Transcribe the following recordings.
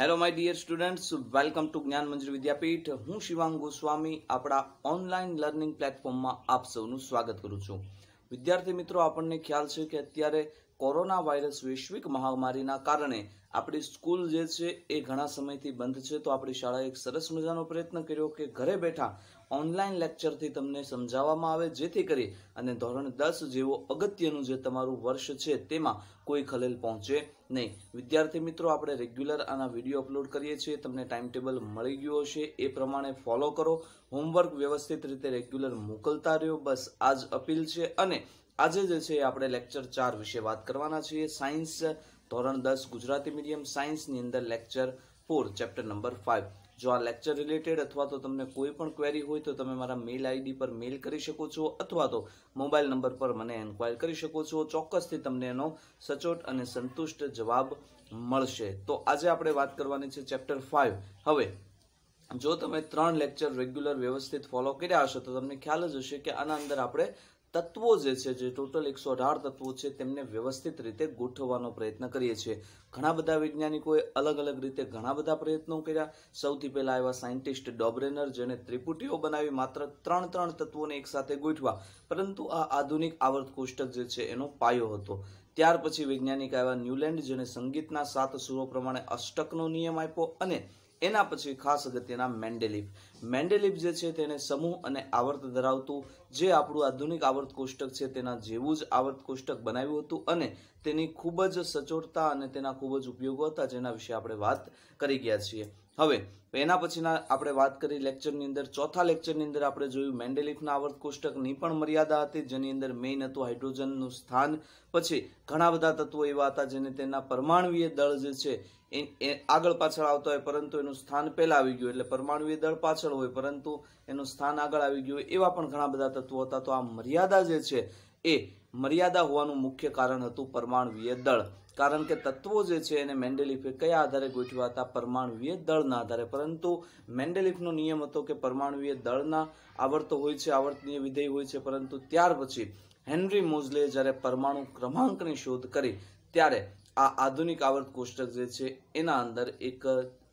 hello my dear students welcome to Gyan Manjari વિદ્યાપીઠ હું શિવાંગ ગોસ્વામી આપણા online learning પ્લેટફોર્મમાં આપ સૌનું સ્વાગત કરું છું વિદ્યાર્થી મિત્રો આપણને ખ્યાલ છે કે અત્યારે કોરોના વાયરસ વૈશ્વિક મહામારીના કારણે આપણી સ્કૂલ જે છે એ ઘણા સમયથી બંધ છે તો આપણી શાળાએ એક સરસ મજાનો પ્રયત્ન કર્યો કે ઘરે બેઠા ઓનલાઈન લેક્ચરથી તમને સમજાવવામાં આવે જેથી કરી અને ધોરણ દસ જેવો અગત્યનું જે તમારું વર્ષ છે તેમાં કોઈ ખલેલ પહોંચે નહીં વિદ્યાર્થી મિત્રો આપણે રેગ્યુલર આના વિડીયો અપલોડ કરીએ છીએ તમને ટાઈમ ટેબલ મળી ગયું હશે એ પ્રમાણે ફોલો કરો હોમવર્ક વ્યવસ્થિત રીતે રેગ્યુલર મોકલતા રહ્યો બસ આજ અપીલ છે અને આજે જે છે આપણે લેક્ચર ચાર વિશે વાત કરવાના છીએ સાયન્સ ધોરણ દસ ગુજરાતી મીડિયમ સાયન્સની અંદર lecture four chapter number five જો આ લેક્ચર રિલેટેડ અથવા તો તમને કોઈ પણ ક્વેરી હોય તો તમે મારા મેલ આઈડી પર મેલ કરી શકો છો અથવા તો મોબાઈલ નંબર પર મને એન્ક્વાયર કરી શકો છો ચોક્કસથી તમને એનો સચોટ અને સંતુષ્ટ જવાબ મળશે તો આજે આપણે વાત કરવાની છે ચેપ્ટર ફાઇવ હવે જો તમે ત્રણ લેક્ચર રેગ્યુલર વ્યવસ્થિત ફોલો કર્યા હશો તો તમને ખ્યાલ જ હશે કે આના અંદર આપણે તત્વો જે છે જે ટોટલ એકસો અઢાર તત્વો છે તેમને વ્યવસ્થિત રીતે ગોઠવવાનો પ્રયત્ન કરીએ છીએ ઘણા બધા વૈજ્ઞાનિકોએ અલગ અલગ રીતે ઘણા બધા પ્રયત્નો કર્યા સૌથી પહેલા આવ્યા સાયન્ટિસ્ટ ડોબ્રેનર જેણે ત્રિપુટીઓ બનાવી માત્ર ત્રણ ત્રણ તત્વોને એકસાથે ગોઠવા પરંતુ આ આધુનિક આવર્ત કોષ્ટક જે છે એનો પાયો હતો ત્યાર પછી વૈજ્ઞાનિક આવ્યા ન્યુલેન્ડ જેણે સંગીતના સાત સુરો પ્રમાણે અષ્ટકનો નિયમ આપ્યો અને એના પછી ખાસ અગત્યના મેન્ડેલિપ મેન્ડેલિપ જે છે તેને સમૂહ અને આવર્ત ધરાવતું જે આપણું આધુનિક આવર્ત કોષ્ટક છે તેના જેવું જ આવર્ત કોષ્ટક બનાવ્યું હતું અને તેની ખૂબ જ સચોટતા અને તેના ખૂબ જ ઉપયોગો હતા જેના વિશે આપણે વાત કરી ગયા છીએ હવે એના પછીના આપણે વાત કરી લેક્ચરની અંદર ચોથા લેક્ચરની અંદર આપણે જોયું મેન્ડેલિફના આવર્ત કોષ્ટકની પણ મર્યાદા હતી જેની અંદર મેઇન હતું હાઇડ્રોજનનું સ્થાન પછી ઘણા બધા તત્વો એવા હતા જેને તેના પરમાણુય દળ જે છે એ આગળ પાછળ આવતા હોય પરંતુ એનું સ્થાન પહેલાં આવી ગયું એટલે પરમાણુય દળ પાછળ હોય પરંતુ એનું સ્થાન આગળ આવી ગયું એવા પણ ઘણા બધા તત્વો હતા તો આ મર્યાદા જે છે એ મર્યાદા હોવાનું મુખ્ય કારણ હતું પરમાણુય દળ કારણ કે તત્વો જે છે એને મેન્ડેલિફે કયા આધારે ગોઠવ્યા હતા પરમાણુવીય દળના આધારે પરંતુ મેન્ડેલિફનો નિયમ હતો કે પરમાણુવીય દળના આવર્તો હોય છે આવર્તનીય વિધેય હોય છે પરંતુ ત્યાર પછી હેનરી મોઝલે જ્યારે પરમાણુ ક્રમાંકની શોધ કરી ત્યારે આ આધુનિક આવર્ત કોષ્ટક જે છે એના અંદર એક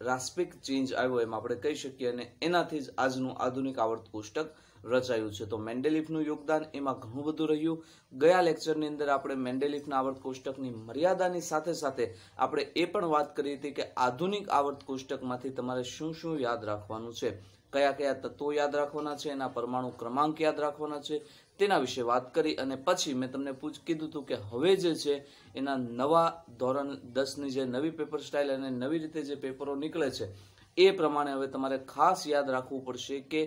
રાસ્પિક ચેન્જ આવ્યો એમ આપણે કહી શકીએ અને એનાથી જ આજનું આધુનિક આવર્ત કોષ્ટક રચાયું છે તો મેન્ડેલિફનું યોગદાન એમાં ઘણું બધું રહ્યું ગયા લેક્ચરની અંદર આપણે મેન્ડેલિફના આવર્ત કોષ્ટકની મર્યાદાની સાથે સાથે આપણે એ પણ વાત કરી હતી કે આધુનિક આવર્ત કોષ્ટકમાંથી તમારે શું શું યાદ રાખવાનું છે કયા કયા તત્વો યાદ રાખવાના છે એના પરમાણુ ક્રમાંક યાદ રાખવાના છે તેના વિશે વાત કરી અને પછી મેં તમને પૂછ કીધું હતું કે હવે જે છે એના નવા ધોરણ દસની જે નવી પેપર સ્ટાઇલ અને નવી રીતે જે પેપરો નીકળે છે એ પ્રમાણે હવે તમારે ખાસ યાદ રાખવું પડશે કે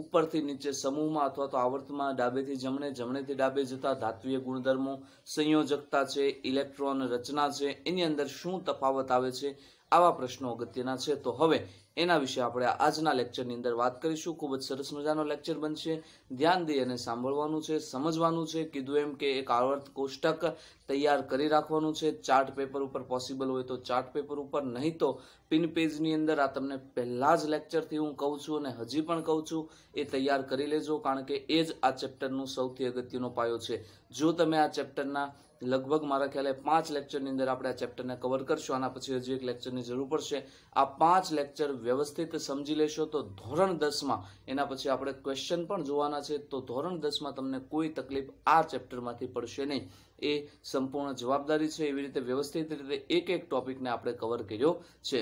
ઉપરથી નીચે સમૂહમાં અથવા તો આવર્તમાં ડાબેથી જમણે જમણેથી ડાબે જતા ધાત્વીય ગુણધર્મો સંયોજકતા છે ઇલેક્ટ્રોન રચના છે એની અંદર શું તફાવત આવે છે આવા પ્રશ્નો અગત્યના છે તો હવે એના વિશે આપણે આજના લેક્ચરની અંદર વાત કરીશું ખૂબ જ સરસ મજાનો લેક્ચર બનશે ધ્યાન દઈ અને સાંભળવાનું છે સમજવાનું છે કીધું એમ કે એક આવર્ત કોષ્ટક તૈયાર કરી રાખવાનું છે ચાર્ટ પેપર ઉપર પોસિબલ હોય તો ચાર્ટ પેપર ઉપર નહીં તો પિન પેજની અંદર આ તમને પહેલાં જ લેક્ચરથી હું કહું છું અને હજી પણ કહું છું એ તૈયાર કરી લેજો કારણ કે એ જ આ ચેપ્ટરનું સૌથી અગત્યનો પાયો છે જો તમે આ ચેપ્ટરના લગભગ મારા ખ્યાલે પાંચ લેક્ચરની અંદર આપણે આ ચેપ્ટરને કવર કરશું આના પછી હજી એક લેક્ચરની જરૂર પડશે આ પાંચ લેક્ચર વ્યવસ્થિત સમજી લેશો તો ધોરણ દસમાં એના પછી આપણે ક્વેશ્ચન પણ જોવાના છે તો ધોરણ દસમાં તમને કોઈ તકલીફ આ ચેપ્ટરમાંથી પડશે નહીં એ સંપૂર્ણ જવાબદારી છે એવી રીતે વ્યવસ્થિત રીતે એક એક ટોપિકને આપણે કવર કર્યો છે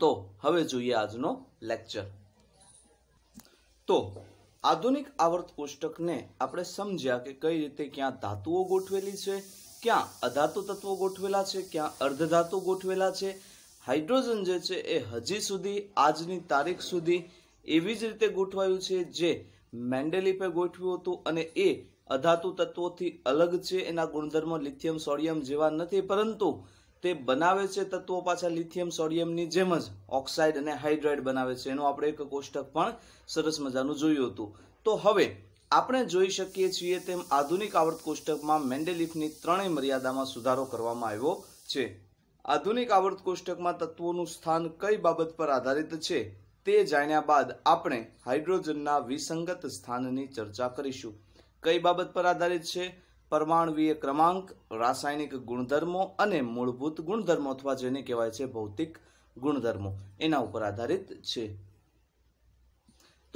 તો હવે જોઈએ આજનો લેક્ચર તો આધુનિક આવર્ત કોષ્ટકને આપણે સમજ્યા કે કઈ રીતે ક્યાં ધાતુઓ ગોઠવેલી છે ક્યાં અધાતુ તત્વો ગોઠવેલા છે ક્યાં અર્ધધાતુ ગોઠવેલા છે હાઇડ્રોજન જે છે એ હજી સુધી આજની તારીખ સુધી એવી જ રીતે ગોઠવાયું છે જે મેન્ડેલીપે ગોઠવ્યું હતું અને એ અધાતુ તત્વોથી અલગ છે એના ગુણધર્મ લિથિયમ સોડિયમ જેવા નથી પરંતુ તો એ બનાવે છે તત્વો પાછા લિથિયમ સોડિયમની જેમ જ ઓક્સાઇડ અને હાઇડ્રાઇડ બનાવે છે એનું આપણે એક કોષ્ટક પણ સરસ મજાનું જોયું હતું તો હવે આપણે જોઈ શકીએ છીએ તેમ આધુનિક આવર્ત કોષ્ટકમાં મેન્ડેલિફની ત્રણેય મર્યાદામાં સુધારો કરવામાં આવ્યો છે આધુનિક આવર્ત કોષ્ટકમાં તત્વોનું સ્થાન કઈ બાબત પર આધારિત છે તે જાણ્યા બાદ આપણે હાઇડ્રોજનના વિસંગત સ્થાનની ચર્ચા કરીશું કઈ બાબત પર આધારિત છે પરમાણવીય ક્રમાંક રાસાયણિક ગુણધર્મો અને મૂળભૂત ગુણધર્મો અથવા જેને કહેવાય છે ભૌતિક ગુણધર્મો એના ઉપર આધારિત છે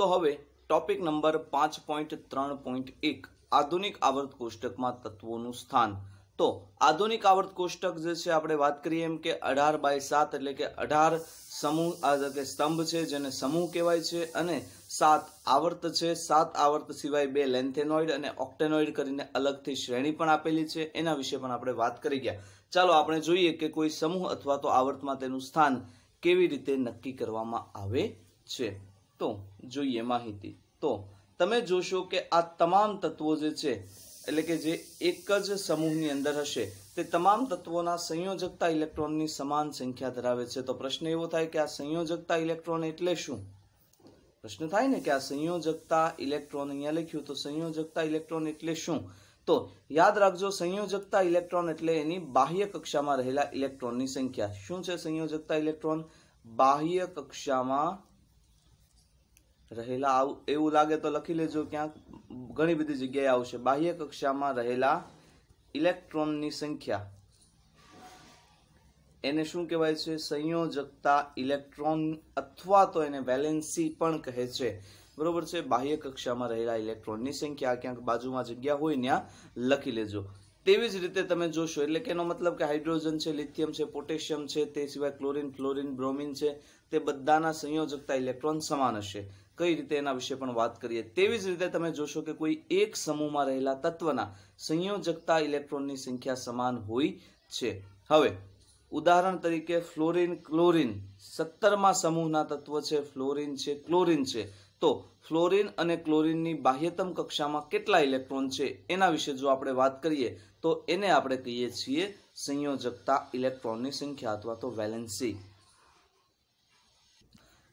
તો હવે ટોપિક નંબર પાંચ પોઈન્ટ ત્રણ પોઈન્ટ એક આધુનિક આવર્ત કોષ્ટકમાં તત્વોનું સ્થાન તો આધુનિક આવર્ત કોષ્ટક જે છે આપણે વાત કરીએ એમ કે અઢાર બાય સાત એટલે કે અઢાર સમૂહ કે સ્તંભ છે જેને સમૂહ કહેવાય છે અને સાત આવર્ત છે સાત આવર્ત સિવાય બે લેન્થેનોઇડ અને ઓક્ટેનોઇડ કરીને અલગથી શ્રેણી પણ આપેલી છે એના વિશે પણ આપણે વાત કરી ગયા ચાલો આપણે જોઈએ કે કોઈ સમૂહ અથવા તો આવર્તમાં તેનું સ્થાન કેવી રીતે નક્કી કરવામાં આવે છે તો જોઈએ માહિતી તો તમે જોશો કે આ તમામ તત્વો જે છે એટલે કે જે એક જ સમૂહની અંદર હશે તે તમામ તત્વોના સંયોજકતા ઇલેક્ટ્રોનની સમાન સંખ્યા ધરાવે છે તો પ્રશ્ન એવો થાય કે આ સંયોજકતા ઇલેક્ટ્રોન એટલે શું પ્રશ્ન થાય ને કે આ સંયોજકતા ઇલેક્ટ્રોન અહીંયા લખ્યું તો સંયોજકતા ઇલેક્ટ્રોન એટલે શું તો યાદ રાખજો સંયોજકતા ઇલેક્ટ્રોન એટલે એની બાહ્ય કક્ષામાં રહેલા ઇલેક્ટ્રોનની સંખ્યા શું છે સંયોજકતા ઇલેક્ટ્રોન બાહ્ય કક્ષામાં રહેલા એવું લાગે તો લખી લેજો ક્યાંક ઘણી બધી જગ્યાએ આવશે બાહ્ય કક્ષામાં રહેલા ઇલેક્ટ્રોનની સંખ્યા એને શું કહેવાય છે સંયોજકતા ઇલેક્ટ્રોન અથવા તો એને વેલેન્સી પણ કહે છે બરોબર છે બાહ્ય કક્ષામાં રહેલા ઇલેક્ટ્રોનની સંખ્યા ક્યાંક બાજુમાં જગ્યા હોય ત્યાં લખી લેજો તેવી જ રીતે તમે જોશો એટલે કે એનો મતલબ કે હાઇડ્રોજન છે લિથિયમ છે પોટેશિયમ છે તે સિવાય ક્લોરિન ફ્લોરિન બ્રોમિન છે તે બધાના સંયોજકતા ઇલેક્ટ્રોન સમાન હશે કઈ રીતે એના વિશે પણ વાત કરીએ તેવી જ રીતે તમે જોશો કે કોઈ એક સમૂહમાં રહેલા તત્વના સંયોજકતા ઇલેક્ટ્રોનની સંખ્યા સમાન હોય છે હવે ઉદાહરણ તરીકે ફ્લોરિન ક્લોરિન સત્તરમાં સમૂહના તત્વ છે ફ્લોરિન છે ક્લોરિન છે તો ફ્લોરિન અને ક્લોરિનની બાહ્યતમ કક્ષામાં કેટલા ઇલેક્ટ્રોન છે એના વિશે જો આપણે વાત કરીએ તો એને આપણે કહીએ છીએ સંયોજકતા ઇલેક્ટ્રોનની સંખ્યા અથવા તો વેલેન્સી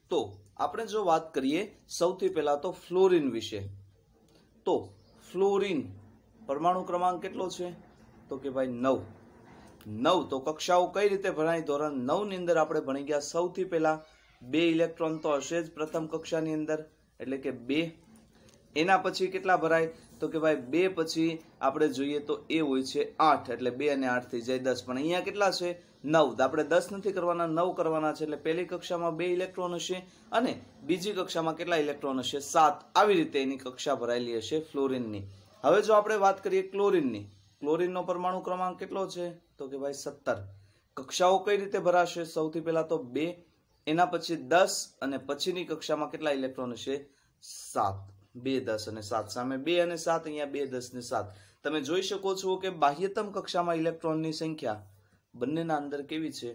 તો આપણે જો વાત કરીએ સૌથી પહેલાં તો ફ્લોરિન વિશે તો ફ્લોરિન પરમાણુ ક્રમાંક કેટલો છે તો કે ભાઈ નવ નવ તો કક્ષાઓ કઈ રીતે ભણાય ધોરણ નવની અંદર આપણે ભણી ગયા સૌથી પહેલાં બે ઇલેક્ટ્રોન તો હશે જ પ્રથમ કક્ષાની અંદર એટલે કે બે એના પછી કેટલા ભરાય તો કે ભાઈ બે પછી આપણે જોઈએ તો એ હોય છે આઠ એટલે બે અને આઠ થઈ જાય દસ પણ અહીંયા કેટલા છે નવ તો આપણે દસ નથી કરવાના નવ કરવાના છે એટલે પહેલી કક્ષામાં બે ઇલેક્ટ્રોન હશે અને બીજી કક્ષામાં કેટલા ઇલેક્ટ્રોન હશે સાત આવી રીતે એની કક્ષા ભરાયેલી હશે ફ્લોરિનની હવે જો આપણે વાત કરીએ ક્લોરિનની ક્લોરીનનો પરમાણુ ક્રમાંક કેટલો છે તો કે ભાઈ સત્તર કક્ષાઓ કઈ રીતે ભરાશે સૌથી પહેલા તો બે એના પછી દસ અને પછીની કક્ષામાં કેટલા ઇલેક્ટ્રોન હશે સાત બે દસ અને સાત સામે બે અને સાત અહીંયા બે દસ ને સાત તમે જોઈ શકો છો કે બાહ્યતમ કક્ષામાં ઇલેક્ટ્રોનની સંખ્યા બંનેના અંદર કેવી છે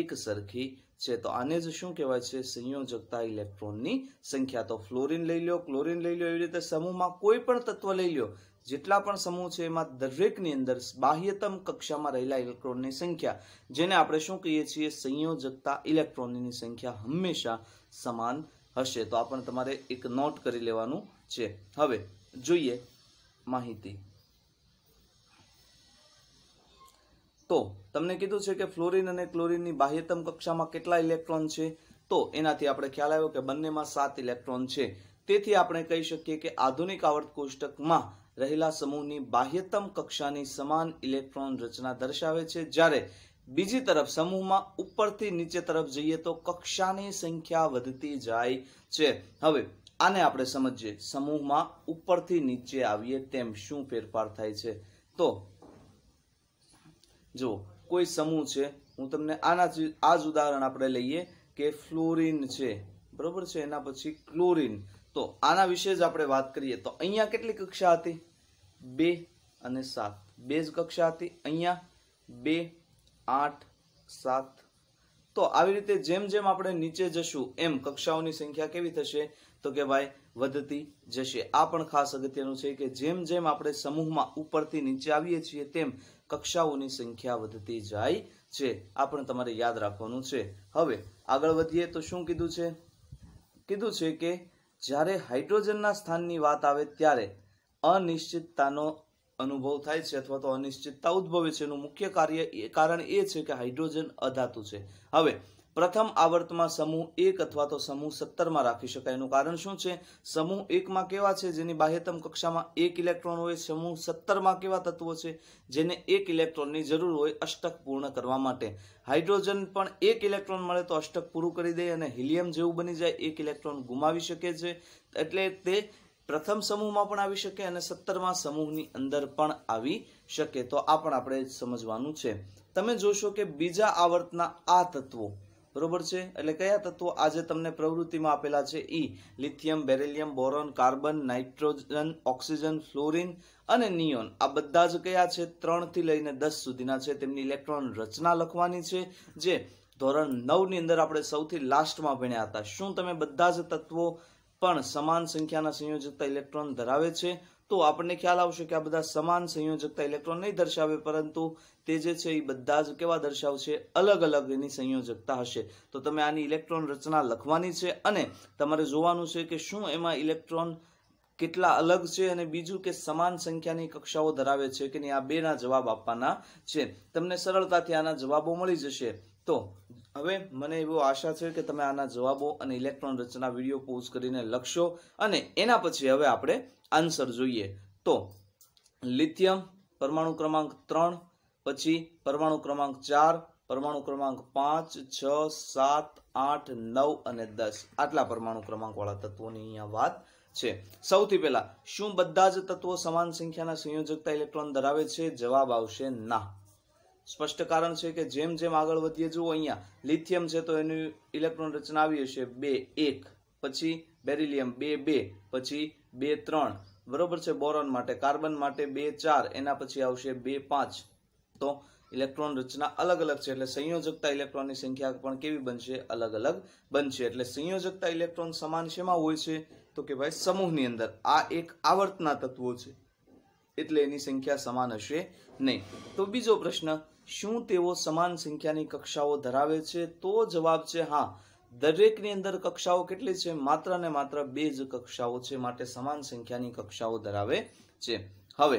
એક સરખી છે તો આને જ શું કહેવાય છે સંયોજકતા ઇલેક્ટ્રોનની સંખ્યા તો ફ્લોરિન લઈ લો ક્લોરિન લઈ લો એવી રીતે સમૂહમાં કોઈ પણ તત્વ લઈ લો જેટલા પણ સમૂહ છે એમાં દરેકની અંદર બાહ્યતમ કક્ષામાં રહેલા ઇલેક્ટ્રોનની સંખ્યા જેને આપણે શું કહીએ છીએ સંયોજકતા ઇલેક્ટ્રોનની સંખ્યા હંમેશા સમાન હશે તો આપણને તમારે એક નોટ કરી લેવાનું છે હવે જોઈએ માહિતી તો તમને કીધું છે કે ફ્લોરિન અને ક્લોરિનની બાહ્યતમ કક્ષામાં કેટલા ઇલેક્ટ્રોન છે તો એનાથી આપણે ખ્યાલ આવ્યો કે બંનેમાં સાત ઇલેક્ટ્રોન છે તેથી આપણે કહી શકીએ કે આધુનિક આવર્ત કોષ્ટકમાં રહેલા સમૂહની બાહ્યતમ કક્ષાની સમાન ઇલેક્ટ્રોન રચના દર્શાવે છે જ્યારે બીજી તરફ સમૂહમાં ઉપરથી નીચે તરફ જઈએ તો કક્ષાની સંખ્યા વધતી જાય છે હવે આને આપણે સમજીએ સમૂહમાં ઉપરથી નીચે આવીએ તેમ શું ફેરફાર થાય છે તો જો કોઈ સમૂહ છે હું તમને આના આ જ ઉદાહરણ આપણે લઈએ કે ફ્લોરિન છે બરોબર છે એના પછી ક્લોરિન તો આના વિશે જ આપણે વાત કરીએ તો અહીંયા કેટલી કક્ષા હતી બે અને સાત બે જ કક્ષા હતી અહીંયા બે આઠ સાત તો આવી રીતે જેમ જેમ આપણે નીચે જશું એમ કક્ષાઓની સંખ્યા કેવી થશે તો કે ભાઈ વધતી જશે આ પણ ખાસ અગત્યનું છે કે જેમ જેમ આપણે સમૂહમાં ઉપરથી નીચે આવીએ છીએ તેમ કક્ષાઓની સંખ્યા વધતી જાય છે આ પણ તમારે યાદ રાખવાનું છે હવે આગળ વધીએ તો શું કીધું છે કીધું છે કે જ્યારે હાઇડ્રોજનના સ્થાનની વાત આવે ત્યારે અનિશ્ચિતતાનો અનુભવ થાય છે અથવા તો અનિશ્ચિતતા ઉદ્ભવે છે એનું મુખ્ય કાર્ય એ કારણ એ છે કે હાઇડ્રોજન અધાતુ છે હવે પ્રથમ આવર્તમાં સમૂહ એક અથવા તો સમૂહ સત્તરમાં રાખી શકાય એનું કારણ શું છે સમૂહ એકમાં કેવા છે જેની બાહ્યતમ કક્ષામાં એક ઇલેક્ટ્રોન હોય સમૂહ સત્તરમાં કેવા તત્વો છે જેને એક ઇલેક્ટ્રોનની જરૂર હોય અષ્ટક પૂર્ણ કરવા માટે હાઇડ્રોજન પણ એક ઇલેક્ટ્રોન મળે તો અષ્ટક પૂરું કરી દે અને હિલિયમ જેવું બની જાય એક ઇલેક્ટ્રોન ગુમાવી શકે છે એટલે તે પ્રથમ સમૂહમાં પણ આવી શકે અને સત્તરમા સમૂહની અંદર પણ આવી શકે તો આ પણ આપણે સમજવાનું છે તમે જોશો કે બીજા આવર્તના આ તત્વો બરોબર છે એટલે કયા તત્વો આજે તમને પ્રવૃત્તિમાં આપેલા છે ઈ lithium beryllium boron carbon nitrogen oxygen fluorine અને નિયોન આ બધા જ કયા છે ત્રણથી લઈને દસ સુધીના છે તેમની ઇલેક્ટ્રોન રચના લખવાની છે જે ધોરણ નવની અંદર આપણે સૌથી લાસ્ટમાં ભણ્યા હતા શું તમે બધા જ તત્વો પણ સમાન સંખ્યાના સંયોજકતા ઇલેક્ટ્રોન ધરાવે છે તો આપણને ખ્યાલ આવશે કે આ બધા સમાન સંયોજકતા ઇલેક્ટ્રોન નહીં દર્શાવે પરંતુ તે જે છે એ બધા જ કેવા દર્શાવશે અલગ અલગ એની સંયોજકતા હશે તો તમે આની ઇલેક્ટ્રોન રચના લખવાની છે અને તમારે જોવાનું છે કે શું એમાં ઇલેક્ટ્રોન કેટલા અલગ છે અને બીજું કે સમાન સંખ્યાની કક્ષાઓ ધરાવે છે કે નહીં આ બેના જવાબ આપવાના છે તમને સરળતાથી આના જવાબો મળી જશે તો હવે મને એવો આશા છે કે તમે આના જવાબો અને ઇલેક્ટ્રોન રચના વિડીયો પોઝ કરીને લખશો અને એના પછી હવે આપણે આન્સર જોઈએ તો લિથિયમ પરમાણુ ક્રમાંક ત્રણ પછી પરમાણુ ક્રમાંક ચાર પરમાણુ ક્રમાંક પાંચ છ સાત આઠ નવ અને દસ આટલા પરમાણુ ક્રમાંકવાળા તત્વોની અહીંયા વાત છે સૌથી પહેલાં શું બધા જ તત્વો સમાન સંખ્યાના સંયોજકતા ઇલેક્ટ્રોન ધરાવે છે જવાબ આવશે ના સ્પષ્ટ કારણ છે કે જેમ જેમ આગળ વધીએ જુઓ અહીંયા લિથિયમ છે તો એની ઇલેક્ટ્રોન રચના આવી હશે બે એક પછી બેરિલિયમ બે બે પછી બે ત્રણ બરોબર છે બોરોન માટે કાર્બન માટે બે ચાર એના પછી આવશે બે પાંચ તો ઇલેક્ટ્રોન રચના અલગ અલગ છે એટલે સંયોજકતા ઇલેક્ટ્રોનની સંખ્યા પણ કેવી બનશે અલગ અલગ બનશે એટલે સંયોજકતા ઇલેક્ટ્રોન સમાન શેમાં હોય છે તો કે ભાઈ સમૂહની અંદર આ એક આવર્તના તત્વો છે એટલે એની સંખ્યા સમાન હશે નહીં તો બીજો પ્રશ્ન શું તેઓ સમાન સંખ્યાની કક્ષાઓ ધરાવે છે તો જવાબ છે હા દરેકની અંદર કક્ષાઓ કેટલી છે માત્ર ને માત્ર બે જ કક્ષાઓ છે માટે સમાન સંખ્યાની કક્ષાઓ ધરાવે છે હવે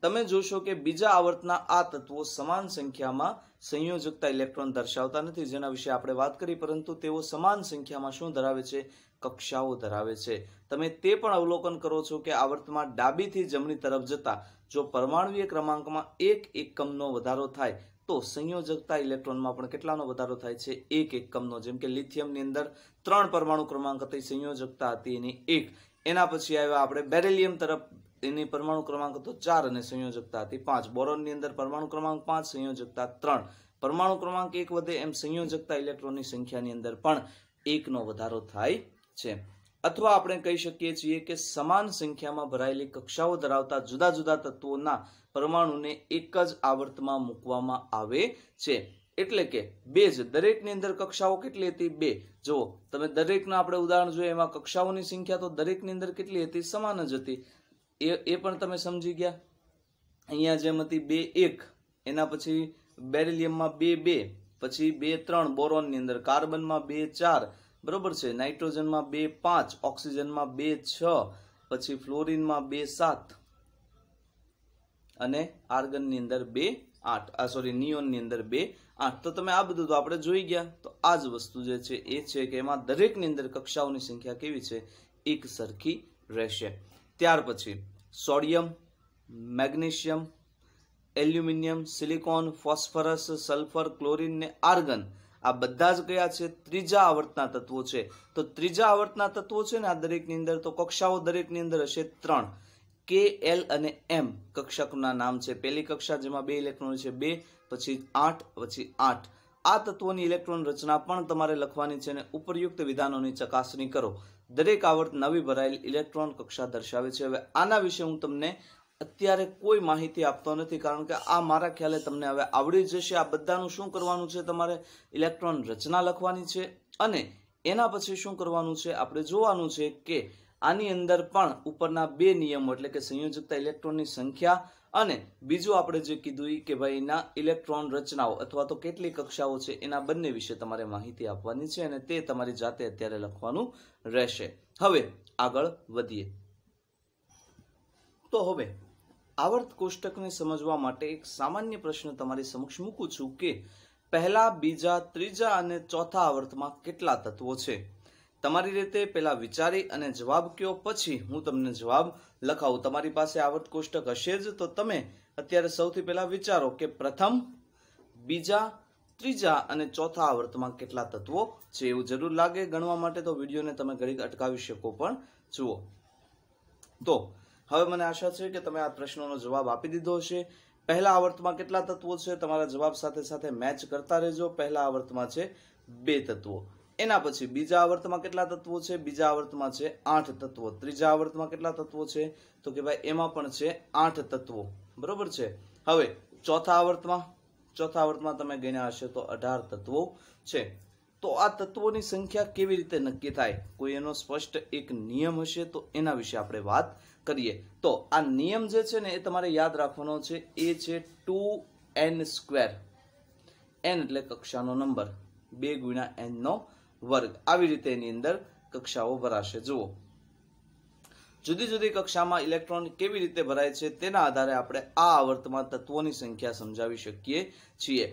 તમે જોશો કે બીજા આવર્તના આ તત્વો સમાન સંખ્યામાં સંયોજકતા ઇલેક્ટ્રોન દર્શાવતા નથી જેના વિશે આપણે વાત કરી પરંતુ તેઓ સમાન સંખ્યામાં શું ધરાવે છે કક્ષાઓ ધરાવે છે તમે તે પણ અવલોકન કરો છો કે આવર્તમાં ડાબીથી જમણી તરફ જતા જો પરમાણુય ક્રમાંકમાં એક એકમનો વધારો થાય તો સંયોજકતા ઇલેક્ટ્રોનમાં પણ કેટલાનો વધારો થાય છે એક એકમનો જેમ કે લિથિયમની અંદર ત્રણ પરમાણુ ક્રમાંક હતી સંયોજકતા હતી એની એક એના પછી આવ્યા આપણે બેરેલિયમ તરફ એની પરમાણુ ક્રમાંક હતો ચાર અને સંયોજકતા હતી પાંચ બોરોનની અંદર પરમાણુ ક્રમાંક પાંચ સંયોજકતા ત્રણ પરમાણુ ક્રમાંક એક વધે એમ સંયોજકતા ઇલેક્ટ્રોનની સંખ્યાની અંદર પણ એકનો વધારો થાય છે અથવા આપણે કહી શકીએ છીએ કે સમાન સંખ્યામાં ભરાયેલી કક્ષાઓ ધરાવતા જુદા જુદા તત્વોના પરમાણુને એક જ આવર્તમાં મૂકવામાં આવે છે એટલે કે બે જ દરેકની અંદર કક્ષાઓ કેટલી હતી બે જુઓ તમે દરેકના આપણે ઉદાહરણ જોઈએ એમાં કક્ષાઓની સંખ્યા તો દરેકની અંદર કેટલી હતી સમાન જ હતી એ એ પણ તમે સમજી ગયા અહીંયા જેમ હતી બે એક એના પછી બેરિલિયમમાં બે બે પછી બે ત્રણ બોરોનની અંદર કાર્બનમાં બે ચાર બરોબર છે નાઇટ્રોજનમાં બે પાંચ ઓક્સિજનમાં બે છ પછી ફ્લોરિનમાં બે સાત અને આર્ગનની અંદર બે આઠ આ સોરી નિયોનની અંદર બે આઠ તો તમે આ બધું તો આપણે જોઈ ગયા તો આ જ વસ્તુ જે છે એ છે કે એમાં દરેકની અંદર કક્ષાઓની સંખ્યા કેવી છે એક સરખી રહેશે ત્યાર પછી sodium magnesium aluminium silicon phosphorus sulphur chlorine ને આર્ગન આ બધા જ કયા છે ત્રીજા આવર્તના તત્વો છે તો ત્રીજા આવર્તના તત્વો છે ને આ દરેકની અંદર તો કક્ષાઓ દરેકની અંદર હશે ત્રણ કે એલ અને એમ કક્ષકના નામ છે પહેલી કક્ષા જેમાં બે ઇલેક્ટ્રોન છે બે પછી આઠ પછી આઠ આ તત્વોની ઇલેક્ટ્રોન રચના પણ તમારે લખવાની છે અને ઉપરયુક્ત વિધાનોની ચકાસણી કરો દરેક આવર્ત નવી ભરાયેલ ઇલેક્ટ્રોન કક્ષા દર્શાવે છે હવે આના વિશે હું તમને અત્યારે કોઈ માહિતી આપતો નથી કારણ કે આ મારા ખ્યાલે તમને હવે આવડી જશે આ બધાનું શું કરવાનું છે તમારે ઇલેક્ટ્રોન રચના લખવાની છે અને એના પછી શું કરવાનું છે આપણે જોવાનું છે કે આની અંદર પણ ઉપરના બે નિયમો એટલે કે સંયોજકતા ઇલેક્ટ્રોનની સંખ્યા અને બીજું આપણે જે કીધું કે ભાઈ એના ઇલેક્ટ્રોન રચનાઓ અથવા તો કેટલી કક્ષાઓ છે એના બંને વિશે તમારે માહિતી આપવાની છે અને તે તમારી જાતે અત્યારે લખવાનું રહેશે હવે આગળ વધીએ તો હવે આવર્ત કોષ્ટકને સમજવા માટે એક સામાન્ય પ્રશ્ન તમારી સમક્ષ મૂકું છું કે પહેલા બીજા ત્રીજા અને ચોથા આવર્તમાં કેટલા તત્વો છે તમારી રીતે પહેલાં વિચારી અને જવાબ કયો પછી હું તમને જવાબ લખાવું તમારી પાસે આવર્ત કોષ્ટક હશે જ તો તમે અત્યારે સૌથી પહેલાં વિચારો કે પ્રથમ બીજા ત્રીજા અને ચોથા આવર્તમાં કેટલા તત્વો છે એવું જરૂર લાગે ગણવા માટે તો વિડીયોને તમે ઘડીક અટકાવી શકો પણ જુઓ તો હવે મને આશા છે કે તમે આ પ્રશ્નોનો જવાબ આપી દીધો હશે પહેલા આવર્તમાં કેટલા તત્વો છે તમારા જવાબ સાથે સાથે મેચ કરતા રહેજો પહેલા આવર્તમાં છે બે તત્વો એના પછી બીજા આવર્તમાં કેટલા તત્વો છે બીજા આવર્તમાં છે આઠ તત્વો ત્રીજા આવર્તમાં કેટલા તત્વો છે તો કે ભાઈ એમાં પણ છે આઠ તત્વો બરોબર છે હવે ચોથા આવર્તમાં ચોથા આવર્તમાં તમે ગણ્યા હશે તો અઢાર તત્વો છે તો આ તત્વોની સંખ્યા કેવી રીતે નક્કી થાય કોઈ એનો સ્પષ્ટ એક નિયમ હશે તો એના વિશે આપણે વાત કરીએ તો આ નિયમ જે છે ને એ તમારે યાદ રાખવાનો છે એ છે ટુ એન સ્ક્વેર એન એટલે કક્ષાનો નંબર બે ગુણ્યા એનનો વર્ગ આવી રીતે એની અંદર કક્ષાઓ ભરાશે જુઓ જુદી જુદી કક્ષામાં ઇલેક્ટ્રોન કેવી રીતે ભરાય છે તેના આધારે આપણે આ આવર્તમાં તત્વોની સંખ્યા સમજાવી શકીએ છીએ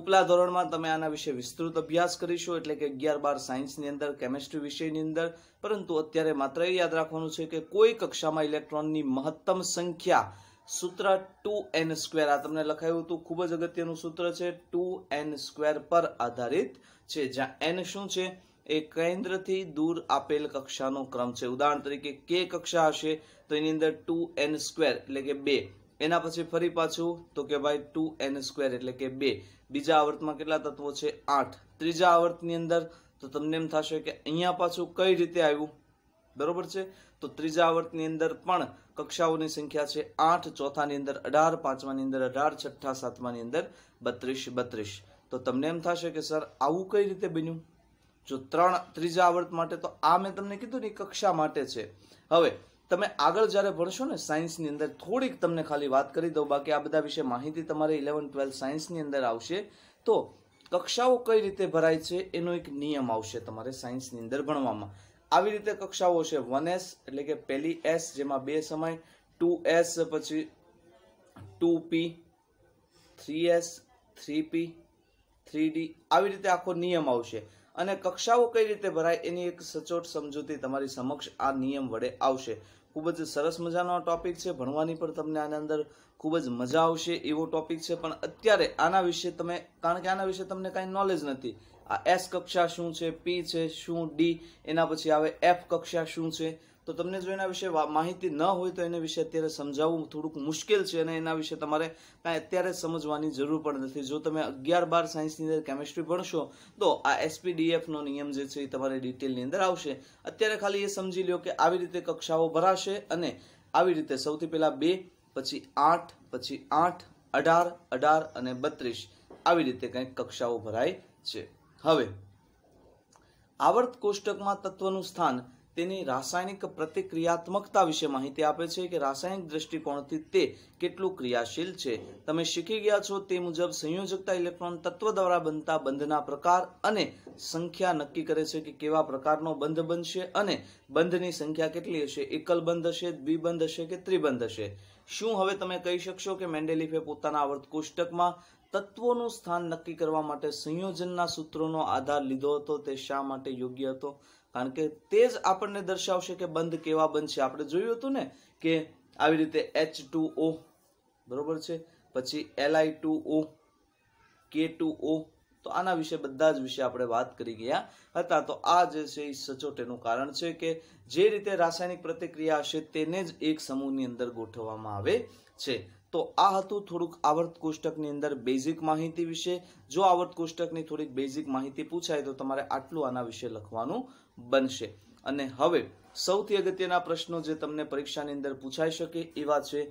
ઉપલા ધોરણમાં તમે આના વિશે વિસ્તૃત અભ્યાસ કરીશો એટલે કે અગિયાર બાર સાયન્સની અંદર કેમેસ્ટ્રી વિષયની અંદર પરંતુ અત્યારે માત્ર એ યાદ રાખવાનું છે કે કોઈ કક્ષામાં ઇલેક્ટ્રોનની મહત્તમ સંખ્યા સૂત્ર ટુ એન સ્ક્વેર આ તમને લખાયું હતું ખૂબ જ અગત્યનું સૂત્ર છે ટુ એન સ્ક્વેર પર આધારિત છે જ્યાં એન શું છે એ કેન્દ્રથી દૂર આપેલ કક્ષાનો ક્રમ છે ઉદાહરણ તરીકે કે કક્ષા હશે તો એની અંદર ટુ એન સ્ક્વેર એટલે કે બે એના પછી ફરી પાછું તો કે ભાઈ ટુ એન સ્કવેર એટલે કે બે બીજા આવર્તમાં કેટલા તત્વો છે આઠ ત્રીજા આવર્તની અંદર તો તમને એમ થશે કે અહીંયા પાછું કઈ રીતે આવ્યું બરોબર છે તો ત્રીજા આવર્તની અંદર પણ કક્ષાઓની સંખ્યા છે આઠ ચોથાની અંદર અઢાર પાંચમાની અંદર અઢાર છઠ્ઠા સાતમાની અંદર બત્રીસ બત્રીસ તો તમને એમ થશે કે સર આવું કઈ રીતે બન્યું જો ત્રણ ત્રીજા આવર્ત માટે તો આ મેં તમને કીધું ને કક્ષા માટે છે હવે તમે આગળ જ્યારે ભણશો ને સાયન્સની અંદર થોડીક તમને ખાલી વાત કરી દઉં બાકી આ બધા વિશે માહિતી તમારે ઇલેવન ટ્વેલ્થ સાયન્સની અંદર આવશે તો કક્ષાઓ કઈ રીતે ભરાય છે એનો એક નિયમ આવશે તમારે સાયન્સની અંદર ભણવામાં આવી રીતે કક્ષાઓ છે વન એસ એટલે કે પહેલી એસ જેમાં બે સમય ટુ એસ પછી two P three S three P three D આવી રીતે આખો નિયમ આવશે અને કક્ષાઓ કઈ રીતે ભરાય એની એક સચોટ સમજૂતી તમારી સમક્ષ આ નિયમ વડે આવશે ખૂબ જ સરસ મજાનો ટોપિક છે ભણવાની પણ તમને આની અંદર ખૂબ જ મજા આવશે એવો ટોપિક છે પણ અત્યારે આના વિશે તમે કારણ કે આના વિશે તમને કાંઈ નોલેજ નથી આ એસ કક્ષા શું છે પી છે શું ડી એના પછી આવે એફ કક્ષા શું છે તો તમને જો એના વિશે માહિતી ન હોય તો એના વિશે અત્યારે સમજાવવું થોડુંક મુશ્કેલ છે અને એના વિશે તમારે કાંઈ અત્યારે સમજવાની જરૂર પણ નથી જો તમે અગિયાર બાર સાયન્સની અંદર કેમિસ્ટ્રી ભણશો તો આ એસપીડીએફનો નિયમ જે છે એ તમારે ડિટેલની અંદર આવશે અત્યારે ખાલી એ સમજી લો કે આવી રીતે કક્ષાઓ ભરાશે અને આવી રીતે સૌથી પહેલાં બે પછી આઠ પછી આઠ અઢાર અઢાર અને બત્રીસ આવી રીતે કંઈક કક્ષાઓ ભરાય છે હવે આવર્ત કોષ્ટકમાં તત્વનું સ્થાન તેની રાસાયણિક પ્રતિક્રિયાત્મકતા વિશે માહિતી આપે છે કે રાસાયણિક દ્રષ્ટિકોણથી તે કેટલું ક્રિયાશીલ છે તમે શીખી ગયા છો તે મુજબ સંયોજકતા ઇલેક્ટ્રોન તત્વ દ્વારા બનતા બંધના પ્રકાર અને સંખ્યા નક્કી કરે છે કે કેવા પ્રકારનો બંધ બનશે અને બંધની સંખ્યા કેટલી હશે એકલ બંધ હશે દ્વિબંધ હશે કે ત્રિબંધ હશે શું હવે તમે કહી શકશો કે મેન્ડેલિફે પોતાના આવર્ત કોષ્ટકમાં તત્વોનું સ્થાન નક્કી કરવા માટે સંયોજનના સૂત્રોનો આધાર લીધો હતો તે શા માટે યોગ્ય હતો કારણ કે તે જ આપણને દર્શાવશે કે બંધ કેવા બનશે આપણે જોયું હતું ને કે આવી રીતે એચ ટુ ઓ બરોબર છે પછી એલઆઈ ટુ ઓ કે ટુ ઓ તો આના વિશે બધા જ વિશે આપણે વાત કરી ગયા હતા તો આ જે છે એ સચોટ એનું કારણ છે કે જે રીતે રાસાયણિક પ્રતિક્રિયા હશે તેને જ એક સમૂહની અંદર ગોઠવવામાં આવે છે તો આ હતું થોડુંક આવર્ત કોષ્ટકની અંદર બેઝિક માહિતી વિશે જો આવર્ત કોષ્ટકની થોડીક બેઝિક માહિતી પૂછાય તો તમારે આટલું આના વિશે લખવાનું બનશે અને હવે સૌથી અગત્યના પ્રશ્નો જે તમને પરીક્ષાની અંદર પૂછાઈ શકે એવા છે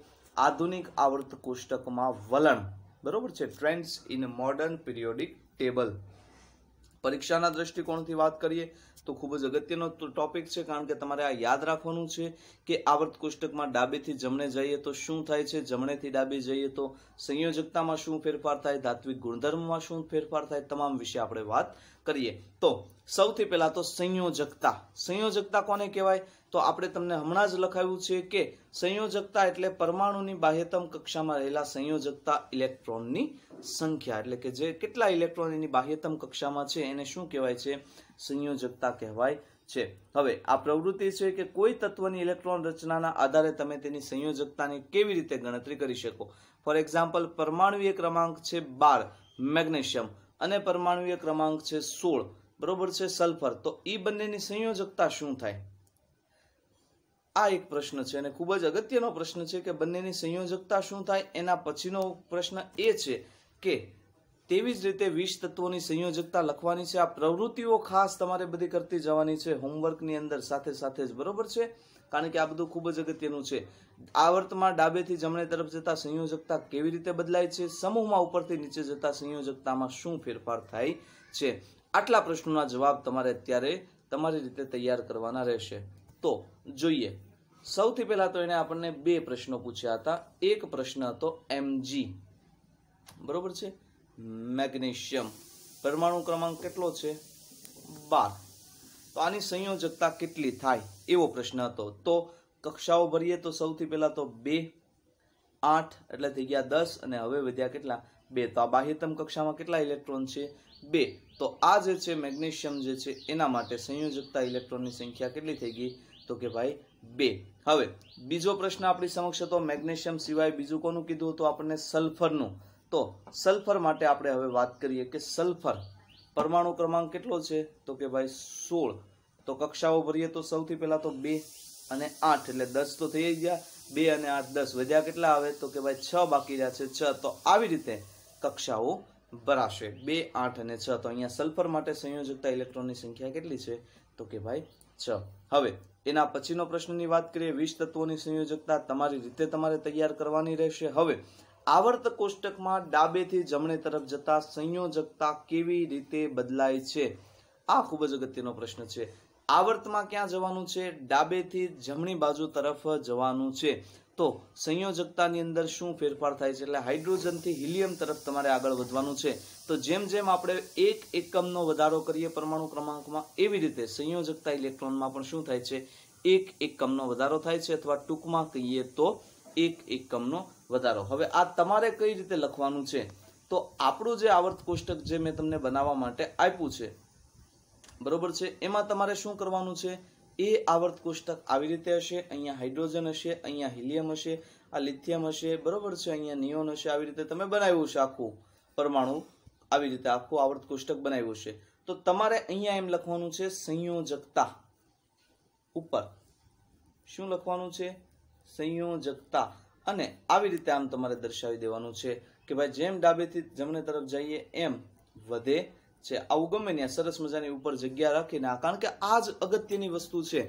આધુનિક આવર્ત કોષ્ટકમાં વલણ બરોબર છે trends in modern periodic table પરીક્ષાના દ્રષ્ટિકોણથી વાત કરીએ તો ખૂબ જ અગત્યનો ટોપિક છે કારણ કે તમારે આ યાદ રાખવાનું છે કે આવર્ત કોષ્ટકમાં ડાબેથી જમણે જઈએ તો શું થાય છે જમણેથી ડાબે જઈએ તો સંયોજકતામાં શું ફેરફાર થાય ધાત્વિક ગુણધર્મમાં શું ફેરફાર થાય તમામ વિશે આપણે વાત કરીએ તો સૌથી પહેલાં તો સંયોજકતા સંયોજકતા કોને કહેવાય તો આપણે તમને હમણાં જ લખાવ્યું છે કે સંયોજકતા એટલે પરમાણુની બાહ્યતમ કક્ષામાં રહેલા સંયોજકતા ઇલેક્ટ્રોનની સંખ્યા એટલે કે જે કેટલા ઇલેક્ટ્રોન એની બાહ્યતમ કક્ષામાં છે એને શું કહેવાય છે સંયોજકતા કહેવાય છે હવે આ પ્રવૃત્તિ છે કે કોઈ તત્વની ઇલેક્ટ્રોન રચનાના આધારે તમે તેની સંયોજકતાની કેવી રીતે ગણતરી કરી શકો ફોર એક્ઝામ્પલ પરમાણુય ક્રમાંક છે બાર મેગ્નેશિયમ અને પરમાણુય ક્રમાંક છે સોળ બરોબર છે સલ્ફર તો એ બંનેની સંયોજકતા શું થાય આ એક પ્રશ્ન છે અને ખૂબ જ અગત્યનો પ્રશ્ન છે કે બંનેની સંયોજકતા શું થાય એના પછીનો પ્રશ્ન એ છે કે તેવી જ રીતે વીસ તત્વોની સંયોજકતા લખવાની છે આ પ્રવૃત્તિઓ ખાસ તમારે બધી કરતી જવાની છે હોમવર્કની અંદર સાથે સાથે જ બરોબર છે કારણ કે આ બધું ખૂબ જ અગત્યનું છે આવર્તમાં ડાબેથી જમણે તરફ જતા સંયોજકતા કેવી રીતે બદલાય છે સમૂહમાં ઉપરથી નીચે જતા સંયોજકતામાં શું ફેરફાર થાય છે આટલા પ્રશ્નોના જવાબ તમારે અત્યારે તમારી રીતે તૈયાર કરવાના રહેશે તો જોઈએ સૌથી પહેલાં તો એણે આપણને બે પ્રશ્નો પૂછ્યા હતા એક પ્રશ્ન હતો એમજી બરોબર છે મેગ્નેશિયમ પરમાણુ ક્રમાંક કેટલો છે બાર તો આની સંયોજકતા કેટલી થાય એવો પ્રશ્ન હતો તો કક્ષાઓ ભરીએ તો સૌથી પહેલાં તો બે આઠ એટલે થઈ ગયા દસ અને હવે વધ્યા કેટલા બે તો આ બાહ્યતમ કક્ષામાં કેટલા ઇલેક્ટ્રોન છે બે તો આ જે છે મેગ્નેશિયમ જે છે એના માટે સંયોજકતા ઇલેક્ટ્રોનની સંખ્યા કેટલી થઈ ગઈ તો કે ભાઈ બે હવે બીજો પ્રશ્ન આપણી સમક્ષ હતો મેગ્નેશિયમ સિવાય બીજું કોનું કીધું હતું આપણને સલ્ફરનું તો સલ્ફર માટે આપણે હવે વાત કરીએ કે સલ્ફર પરમાણુ ક્રમાંક કેટલો છે તો કે ભાઈ સોળ તો કક્ષાઓ ભરીએ તો સૌથી પહેલાં તો બે અને આઠ એટલે દસ તો થઈ ગયા બે અને આઠ દસ વધ્યા કેટલા આવે તો કે ભાઈ છ બાકી રહ્યા છે છ તો આવી રીતે કક્ષાઓ ભરાશે બે આઠ અને છ તો અહીંયા સલ્ફર માટે સંયોજકતા ઇલેક્ટ્રોનની સંખ્યા કેટલી છે તો કે ભાઈ છ હવે એના પછીનો પ્રશ્નની વાત કરીએ વીસ તત્વોની સંયોજકતા તમારી રીતે તમારે તૈયાર કરવાની રહેશે હવે આવર્ત કોષ્ટકમાં ડાબેથી જમણે તરફ જતા સંયોજકતા કેવી રીતે બદલાય છે આ ખૂબ જ અગત્યનો પ્રશ્ન છે આવર્તમાં ક્યાં જવાનું છે ડાબેથી જમણી બાજુ તરફ જવાનું છે તો સંયોજકતાની અંદર શું ફેરફાર થાય છે એટલે હાઇડ્રોજનથી હિલિયમ તરફ તમારે આગળ વધવાનું છે તો જેમ જેમ આપણે એક એકમનો વધારો કરીએ પરમાણુ ક્રમાંકમાં એવી રીતે સંયોજકતા ઇલેક્ટ્રોનમાં પણ શું થાય છે એક એકમનો વધારો થાય છે અથવા ટૂંકમાં કહીએ તો એક એકમનો વધારો હવે આ તમારે કઈ રીતે લખવાનું છે તો આપણું જે આવર્ત કોષ્ટક જે મેં તમને બનાવવા માટે આપ્યું છે બરોબર છે એમાં તમારે શું કરવાનું છે એ આવર્ત કોષ્ટક આવી રીતે હશે અહીંયા હાઇડ્રોજન હશે અહીંયા હિલિયમ હશે આ લિથિયમ હશે બરોબર છે અહીંયા નિયોન હશે આવી રીતે તમે બનાવ્યું છે આખું પરમાણુ આવી રીતે આખું આવર્ત કોષ્ટક બનાવ્યું છે તો તમારે અહીંયા એમ લખવાનું છે સંયોજકતા ઉપર શું લખવાનું છે સંયોજકતા અને આવી રીતે આમ તમારે દર્શાવી દેવાનું છે કે ભાઈ જેમ ડાબેથી જમણે તરફ જઈએ એમ વધે છે આવું ગમે ત્યાં સરસ મજાની ઉપર જગ્યા રાખીને કારણ કે આ જ અગત્યની વસ્તુ છે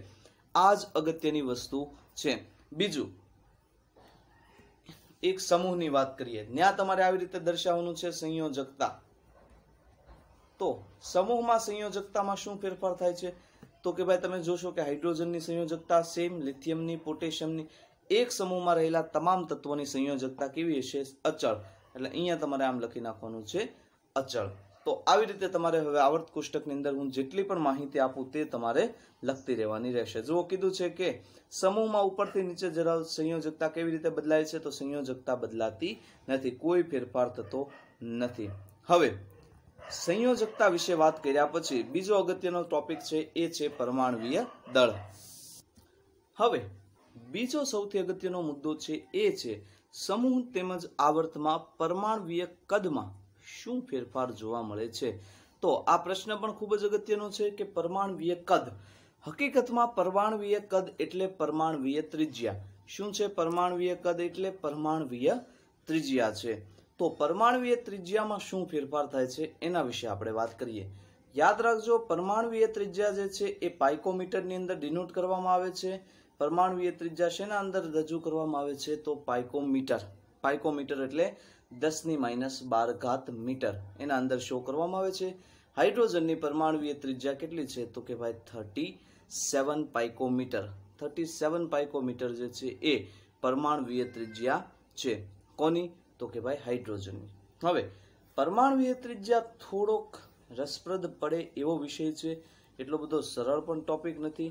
આ જ અગત્યની વસ્તુ છે બીજું એક સમૂહની વાત કરીએ ત્યાં તમારે આવી રીતે દર્શાવવાનું છે સંયોજકતા તો સમૂહમાં સંયોજકતામાં શું ફેરફાર થાય છે તો કે ભાઈ તમે જોશો કે હાઇડ્રોજનની સંયોજકતા સેમ લિથિયમની પોટેશિયમની એક સમૂહમાં રહેલા તમામ તત્વોની સંયોજકતા કેવી હશે અચળ એટલે અહીંયા તમારે આમ લખી નાખવાનું છે અચળ તો આવી રીતે તમારે હવે આવર્ત કોષ્ટકની અંદર હું જેટલી પણ માહિતી આપું તે તમારે લખતી રહેવાની રહેશે જુઓ કીધું છે કે સમૂહમાં ઉપરથી નીચે જરા સંયોજકતા કેવી રીતે બદલાય છે તો સંયોજકતા બદલાતી નથી કોઈ ફેરફાર થતો નથી હવે સંયોજકતા વિશે વાત કર્યા પછી બીજો અગત્યનો ટોપિક છે એ છે પરમાણવીય દળ હવે બીજો સૌથી અગત્યનો મુદ્દો છે એ છે સમૂહ તેમજ આવર્તમાં પરમાણવીય કદમાં શું ફેરફાર જોવા મળે છે તો આ પ્રશ્ન પણ ખૂબ જ અગત્યનો છે કે પરમાણવીય કદ હકીકતમાં પરમાણવીય કદ એટલે પરમાણવીય ત્રિજ્યા શું છે પરમાણવીય કદ એટલે પરમાણવીય ત્રિજ્યા છે તો પરમાણવીય ત્રિજ્યામાં શું ફેરફાર થાય છે એના વિશે આપણે વાત કરીએ યાદ રાખજો પરમાણવીય ત્રિજ્યા જે છે એ પાઇકોમીટરની અંદર ડિનોટ કરવામાં આવે છે પરમાણુય ત્રિજ્યા શેના અંદર રજૂ કરવામાં આવે છે તો પાયકોમીટર પાયકોમીટર એટલે દસની માઇનસ બાર ઘાત મીટર એના અંદર શો કરવામાં આવે છે હાઇડ્રોજનની પરમાણુય ત્રિજ્યા કેટલી છે તો કે ભાઈ થર્ટી સેવન પાયકોમીટર થર્ટી સેવન પાયકોમીટર જે છે એ પરમાણુય ત્રિજ્યા છે કોની તો કે ભાઈ હાઇડ્રોજનની હવે પરમાણુય ત્રિજ્યા થોડોક રસપ્રદ પડે એવો વિષય છે એટલો બધો સરળ પણ ટોપિક નથી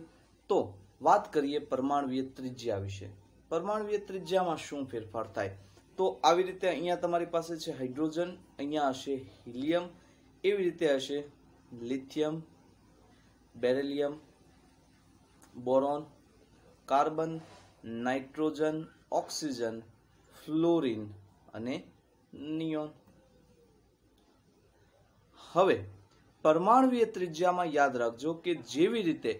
તો વાત કરીએ પરમાણવીય ત્રિજ્યા વિશે પરમાણુય ત્રિજ્યામાં શું ફેરફાર થાય તો આવી રીતે અહીંયા તમારી પાસે છે હાઇડ્રોજન અહીંયા હશે હિલિયમ એવી રીતે હશે lithium beryllium boron carbon nitrogen oxygen fluorine અને નિયોન હવે પરમાણુય ત્રિજ્યામાં યાદ રાખજો કે જેવી રીતે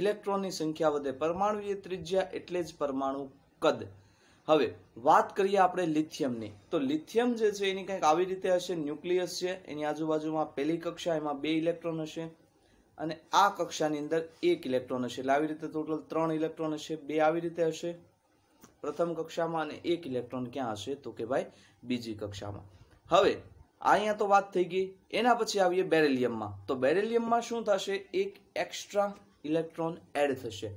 ઇલેક્ટ્રોનની સંખ્યા વધે પરમાણુએ ત્રિજ્યા એટલે જ પરમાણુ કદ હવે વાત કરીએ આપણે લિથિયમની તો લિથિયમ જે છે એની કંઈક આવી રીતે હશે ન્યુક્લિયસ છે એની આજુબાજુમાં પહેલી કક્ષા એમાં બે ઇલેક્ટ્રોન હશે અને આ કક્ષાની અંદર એક ઇલેક્ટ્રોન હશે એટલે આવી રીતે ટોટલ ત્રણ ઇલેક્ટ્રોન હશે બે આવી રીતે હશે પ્રથમ કક્ષામાં અને એક ઇલેક્ટ્રોન ક્યાં હશે તો કે ભાઈ બીજી કક્ષામાં હવે અહીંયા તો વાત થઈ ગઈ એના પછી આવીએ બેરેલિયમમાં તો બેરેલિયમમાં શું થશે એક એક્સ્ટ્રા ઇલેક્ટ્રોન એડ થશે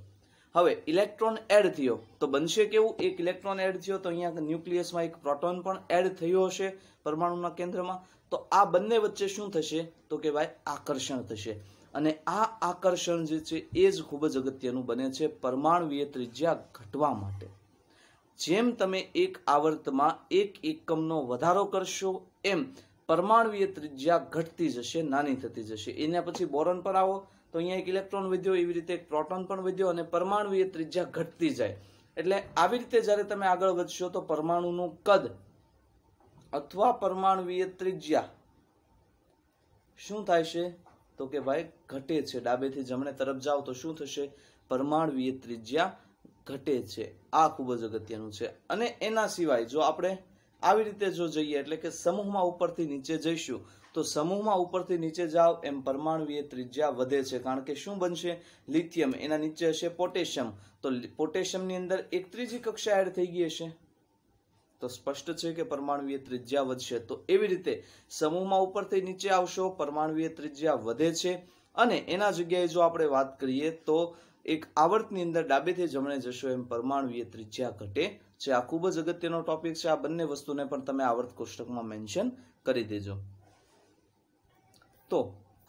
હવે ઇલેક્ટ્રોન એડ થયો તો બનશે કેવું એક ઇલેક્ટ્રોન એડ થયો તો અહીંયા ન્યુક્લિયસમાં એક પ્રોટોન પણ એડ થયો હશે પરમાણુના કેન્દ્રમાં તો આ બંને વચ્ચે શું થશે તો કે ભાઈ આકર્ષણ થશે અને આ આકર્ષણ જે છે એ જ ખૂબ જ અગત્યનું બને છે પરમાણુય ત્રિજ્યા ઘટવા માટે જેમ તમે એક આવર્તમાં એક એકમનો વધારો કરશો એમ પરમાણુય ત્રિજ્યા ઘટતી જશે નાની થતી જશે એના પછી બોરન પર આવો તો અહીંયા એક ઇલેક્ટ્રોન વધ્યો એવી રીતે એક પ્રોટોન પણ વધ્યો અને પરમાણુએ ત્રિજ્યા ઘટતી જાય એટલે આવી રીતે જ્યારે તમે આગળ વધશો તો પરમાણુનું કદ અથવા પરમાણુય ત્રિજ્યા શું થાય છે તો કે ભાઈ ઘટે છે ડાબેથી જમણે તરફ જાઓ તો શું થશે પરમાણુય ત્રિજ્યા ઘટે છે આ ખૂબ જ અગત્યનું છે અને એના સિવાય જો આપણે આવી રીતે જો જઈએ એટલે કે સમૂહમાં ઉપરથી નીચે જઈશું તો સમૂહમાં ઉપરથી નીચે જાઓ એમ પરમાણુય ત્રિજ્યા વધે છે કારણ કે શું બનશે લિથિયમ એના નીચે હશે પોટેશિયમ તો પોટેશિયમની અંદર એક ત્રીજી કક્ષા એડ થઈ ગઈ હશે તો સ્પષ્ટ છે કે પરમાણુય ત્રિજ્યા વધશે તો એવી રીતે સમૂહમાં ઉપરથી નીચે આવશો પરમાણુય ત્રિજ્યા વધે છે અને એના જગ્યાએ જો આપણે વાત કરીએ તો એક આવર્તની અંદર ડાબેથી જમણે જશો એમ પરમાણુય ત્રિજ્યા ઘટે જે આ ખૂબ જ અગત્યનો ટોપિક છે આ બંને વસ્તુને પણ તમે આવર્ત કોષ્ટકમાં મેન્શન કરી દેજો તો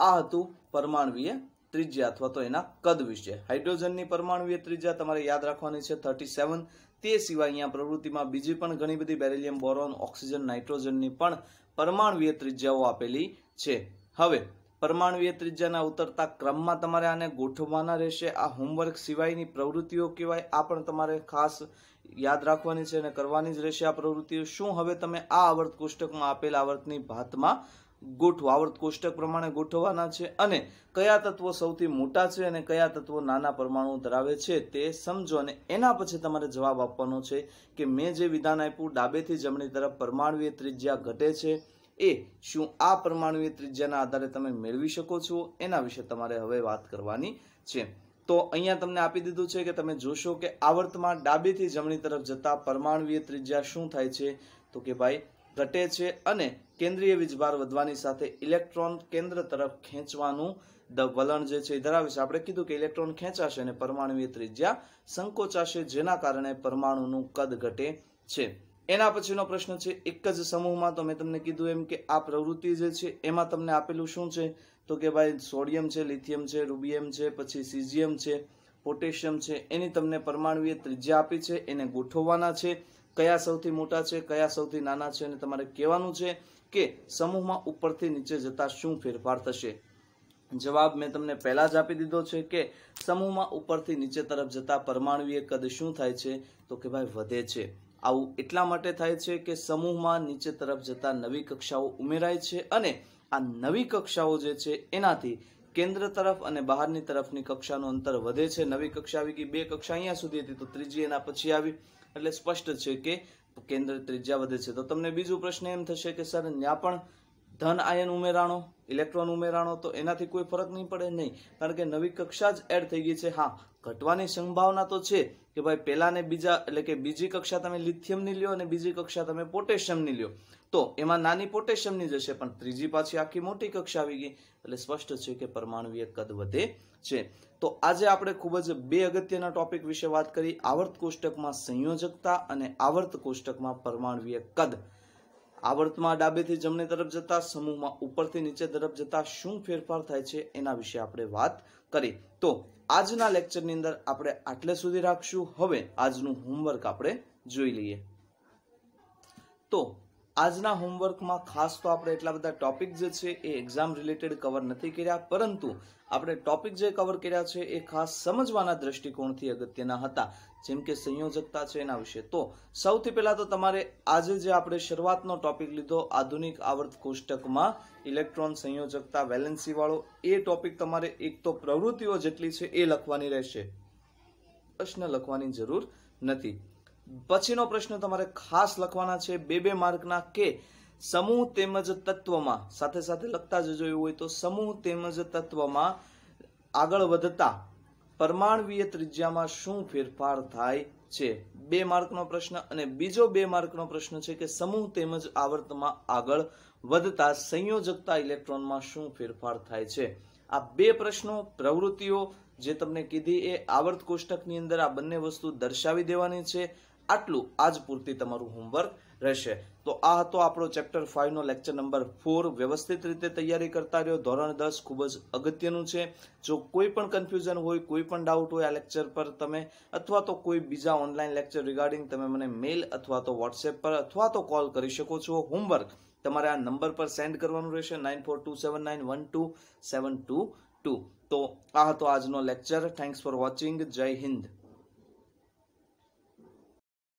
આ હતું પરમાણવીય ત્રિજ્યા અથવા તો એના કદ વિશે હાઇડ્રોજનની પરમાણુય ત્રિજ્યા તમારે યાદ રાખવાની છે થર્ટી સેવન તે સિવાય અહીંયા પ્રવૃત્તિમાં બીજી પણ ઘણી બધી બેરેલિયમ બોરોન ઓક્સિજન નાઇટ્રોજનની પણ પરમાણવીય ત્રિજ્યાઓ આપેલી છે હવે પરમાણુય ત્રિજ્યાના ઉતરતા ક્રમમાં તમારે આને ગોઠવવાના રહેશે આ હોમવર્ક સિવાયની પ્રવૃત્તિઓ કહેવાય આ પણ તમારે ખાસ યાદ રાખવાની છે અને કરવાની જ રહેશે આ પ્રવૃત્તિઓ શું હવે તમે આ આવર્ત કોષ્ટકમાં આપેલ આવર્તની ભાતમાં ગોઠવો આવર્ત કોષ્ટક પ્રમાણે ગોઠવવાના છે અને કયા તત્વો સૌથી મોટા છે અને કયા તત્વો નાના પરમાણુ ધરાવે છે તે સમજો અને એના પછી તમારે જવાબ આપવાનો છે કે મેં જે વિધાન આપ્યું ડાબેથી જમણી તરફ પરમાણુય ત્રિજ્યા ઘટે છે એ શું આ પરમાણુય ત્રિજ્યાના આધારે તમે મેળવી શકો છો એના વિશે તમારે હવે વાત કરવાની છે તો અહીંયા તમને આપી દીધું છે કે તમે જોશો કે આવર્તમાં ડાબીથી જમણી તરફ જતા પરમાણુય ત્રિજ્યા શું થાય છે તો કે ભાઈ ઘટે છે અને કેન્દ્રીય વીજભાર વધવાની સાથે ઇલેક્ટ્રોન કેન્દ્ર તરફ ખેંચવાનું ધ વલણ જે છે એ ધરાવે છે આપણે કીધું કે ઇલેક્ટ્રોન ખેંચાશે અને પરમાણુય ત્રિજ્યા સંકોચાશે જેના કારણે પરમાણુનું કદ ઘટે છે એના પછીનો પ્રશ્ન છે એક જ સમૂહમાં તો મેં તમને કીધું એમ કે આ પ્રવૃત્તિ જે છે એમાં તમને આપેલું શું છે તો કે ભાઈ સોડિયમ છે લિથિયમ છે રૂબિયમ છે પછી સિઝિયમ છે પોટેશિયમ છે એની તમને પરમાણુએ ત્રિજ્યા આપી છે એને ગોઠવવાના છે કયા સૌથી મોટા છે કયા સૌથી નાના છે અને તમારે કહેવાનું છે કે સમૂહમાં ઉપરથી નીચે જતાં શું ફેરફાર થશે જવાબ મેં તમને પહેલાં જ આપી દીધો છે કે સમૂહમાં ઉપરથી નીચે તરફ જતાં પરમાણુએ કદ શું થાય છે તો કે ભાઈ વધે છે આવું એટલા માટે થાય છે કે સમૂહમાં નીચે તરફ જતા નવી કક્ષાઓ ઉમેરાય છે અને આ નવી કક્ષાઓ જે છે એનાથી કેન્દ્ર તરફ અને બહારની તરફની કક્ષાનું અંતર વધે છે નવી કક્ષા આવી ગઈ બે કક્ષા અહીંયા સુધી હતી તો ત્રીજી એના પછી આવી એટલે સ્પષ્ટ છે કે કેન્દ્ર ત્રિજ્યા વધે છે તો તમને બીજું પ્રશ્ન એમ થશે કે સર ત્યાં પણ ધન આયન ઉમેરાણો ઇલેક્ટ્રોન ઉમેરાણો તો એનાથી કોઈ ફરક નહીં પડે નહીં કારણ કે નવી કક્ષા જ એડ થઈ ગઈ છે હા ઘટવાની સંભાવના તો છે કે ભાઈ પહેલા ને બીજા એટલે કે બીજી કક્ષા તમે લિથિયમની લ્યો અને બીજી કક્ષા તમે પોટેશિયમની લ્યો તો એમાં નાની પોટેશિયમની જશે પણ ત્રીજી પાછી આખી મોટી કક્ષા આવી ગઈ એટલે સ્પષ્ટ છે કે પરમાણુય કદ વધે છે તો આજે આપણે ખૂબ જ બે અગત્યના ટોપિક વિશે વાત કરી આવર્ત કોષ્ટકમાં સંયોજકતા અને આવર્ત કોષ્ટકમાં પરમાણુય કદ આવર્તમાં ડાબેથી જમણી તરફ જતા સમૂહમાં ઉપરથી નીચે તરફ જતા શું ફેરફાર થાય છે એના વિશે આપણે વાત કરી તો આજના લેક્ચરની અંદર આપણે આટલે સુધી રાખશું હવે આજનું હોમવર્ક આપણે જોઈ લઈએ તો આજના હોમવર્કમાં ખાસ તો આપણે એટલા બધા ટોપિક જે છે એ એક્ઝામ રિલેટેડ કવર નથી કર્યા પરંતુ આપણે ટોપિક જે કવર કર્યા છે એ ખાસ સમજવાના દ્રષ્ટિકોણથી અગત્યના હતા જેમ કે સંયોજકતા છે એના વિશે તો સૌથી પહેલાં તો તમારે આજે જે આપણે શરૂઆતનો ટોપિક લીધો આધુનિક આવર્ત કોષ્ટકમાં ઇલેક્ટ્રોન સંયોજકતા વેલેન્સીવાળો એ ટોપિક તમારે એક તો પ્રવૃત્તિઓ જેટલી છે એ લખવાની રહેશે પ્રશ્ન લખવાની જરૂર નથી પછીનો પ્રશ્ન તમારે ખાસ લખવાના છે બે બે માર્કના કે સમૂહ તેમજ તત્વમાં સાથે સાથે લખતા જજો એવું હોય તો સમૂહ તેમજ તત્વમાં આગળ વધતા પરમાણવીય ત્રિજ્યામાં શું ફેરફાર થાય છે બે માર્કનો પ્રશ્ન અને બીજો બે માર્કનો પ્રશ્ન છે કે સમૂહ તેમજ આવર્તમાં આગળ વધતા સંયોજકતા ઇલેક્ટ્રોનમાં શું ફેરફાર થાય છે આ બે પ્રશ્નો પ્રવૃત્તિઓ જે તમને કીધી એ આવર્ત કોષ્ટકની અંદર આ બંને વસ્તુ દર્શાવી દેવાની છે આટલું આજ પૂરતી તમારું હોમવર્ક રહેશે તો આ હતો આપણો ચેપ્ટર ફાઇવનો લેક્ચર નંબર ફોર વ્યવસ્થિત રીતે તૈયારી કરતા રહ્યો ધોરણ દસ ખૂબ જ અગત્યનું છે જો કોઈ પણ કન્ફ્યુઝન હોય કોઈ પણ ડાઉટ હોય આ લેક્ચર પર તમે અથવા તો કોઈ બીજા ઓનલાઈન લેક્ચર રિગાર્ડિંગ તમે મને મેઇલ અથવા તો વોટ્સએપ પર અથવા તો કોલ કરી શકો છો હોમવર્ક તમારે આ નંબર પર સેન્ડ કરવાનું રહેશે nine four two seven nine one two seven two two તો આ હતો આજનો લેક્ચર થેન્ક્સ ફોર વોચિંગ જય હિન્દ